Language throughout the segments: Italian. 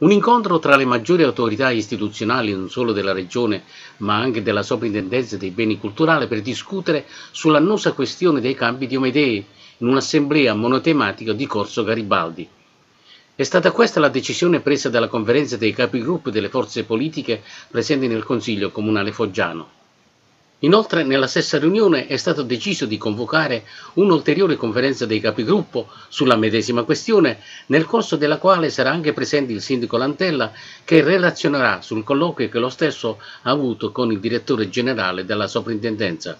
Un incontro tra le maggiori autorità istituzionali non solo della regione ma anche della soprintendenza dei beni culturali per discutere sull'annosa questione dei campi di Omedei in un'assemblea monotematica di Corso Garibaldi. È stata questa la decisione presa dalla conferenza dei capigruppo delle forze politiche presenti nel Consiglio Comunale Foggiano. Inoltre nella stessa riunione è stato deciso di convocare un'ulteriore conferenza dei capigruppo sulla medesima questione, nel corso della quale sarà anche presente il sindaco Lantella che relazionerà sul colloquio che lo stesso ha avuto con il direttore generale della soprintendenza.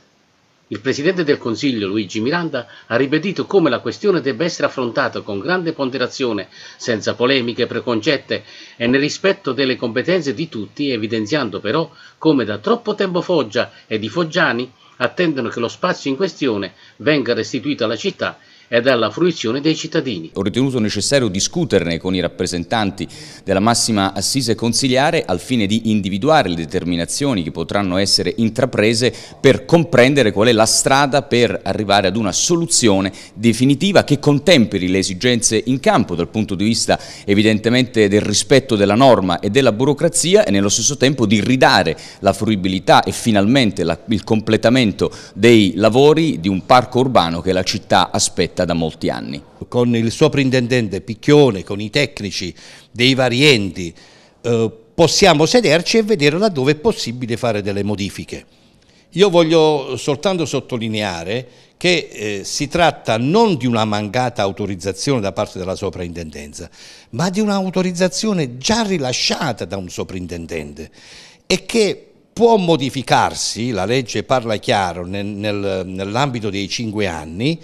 Il Presidente del Consiglio, Luigi Miranda, ha ribadito come la questione debba essere affrontata con grande ponderazione, senza polemiche preconcette e nel rispetto delle competenze di tutti, evidenziando però come da troppo tempo Foggia ed i foggiani attendono che lo spazio in questione venga restituito alla città e dalla fruizione dei cittadini. Ho ritenuto necessario discuterne con i rappresentanti della massima assise consigliare al fine di individuare le determinazioni che potranno essere intraprese per comprendere qual è la strada per arrivare ad una soluzione definitiva che contemperi le esigenze in campo dal punto di vista evidentemente del rispetto della norma e della burocrazia e nello stesso tempo di ridare la fruibilità e finalmente la, il completamento dei lavori di un parco urbano che la città aspetta diretta da molti anni. Con il soprintendente Picchione, con i tecnici dei vari enti, eh, possiamo sederci e vedere laddove è possibile fare delle modifiche. Io voglio soltanto sottolineare che eh, si tratta non di una mancata autorizzazione da parte della soprintendenza, ma di un'autorizzazione già rilasciata da un soprintendente e che può modificarsi, la legge parla chiaro, nel, nel, nell'ambito dei cinque anni,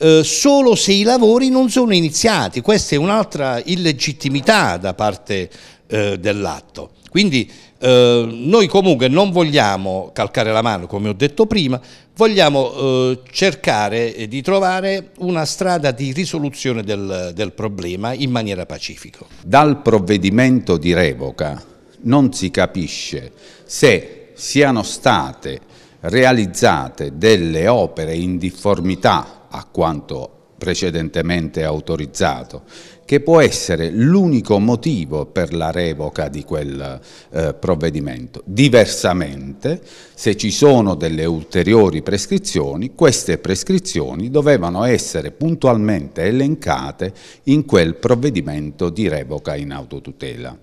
eh, solo se i lavori non sono iniziati. Questa è un'altra illegittimità da parte eh, dell'atto. Quindi eh, noi comunque non vogliamo calcare la mano, come ho detto prima, vogliamo eh, cercare di trovare una strada di risoluzione del, del problema in maniera pacifica. Dal provvedimento di revoca non si capisce se siano state realizzate delle opere in difformità a quanto precedentemente autorizzato, che può essere l'unico motivo per la revoca di quel eh, provvedimento. Diversamente, se ci sono delle ulteriori prescrizioni, queste prescrizioni dovevano essere puntualmente elencate in quel provvedimento di revoca in autotutela.